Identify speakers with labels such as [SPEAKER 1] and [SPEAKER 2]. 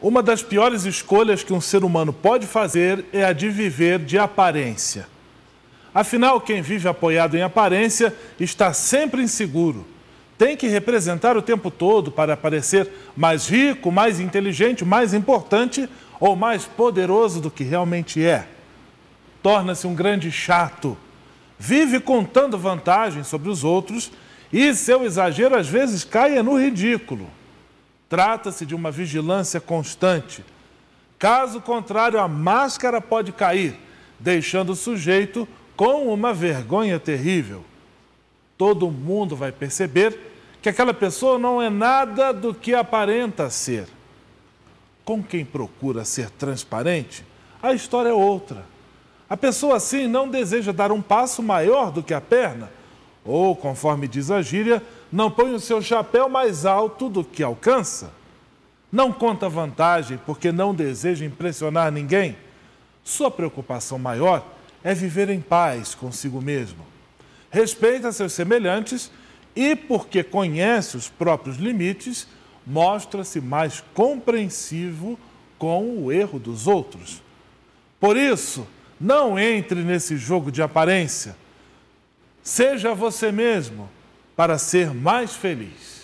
[SPEAKER 1] Uma das piores escolhas que um ser humano pode fazer é a de viver de aparência. Afinal, quem vive apoiado em aparência está sempre inseguro. Tem que representar o tempo todo para parecer mais rico, mais inteligente, mais importante ou mais poderoso do que realmente é. Torna-se um grande chato. Vive contando vantagens sobre os outros e seu exagero às vezes caia no ridículo. Trata-se de uma vigilância constante. Caso contrário, a máscara pode cair, deixando o sujeito com uma vergonha terrível. Todo mundo vai perceber que aquela pessoa não é nada do que aparenta ser. Com quem procura ser transparente, a história é outra. A pessoa assim não deseja dar um passo maior do que a perna ou, conforme diz a gíria, não põe o seu chapéu mais alto do que alcança. Não conta vantagem porque não deseja impressionar ninguém. Sua preocupação maior é viver em paz consigo mesmo. Respeita seus semelhantes e, porque conhece os próprios limites, mostra-se mais compreensivo com o erro dos outros. Por isso, não entre nesse jogo de aparência Seja você mesmo para ser mais feliz.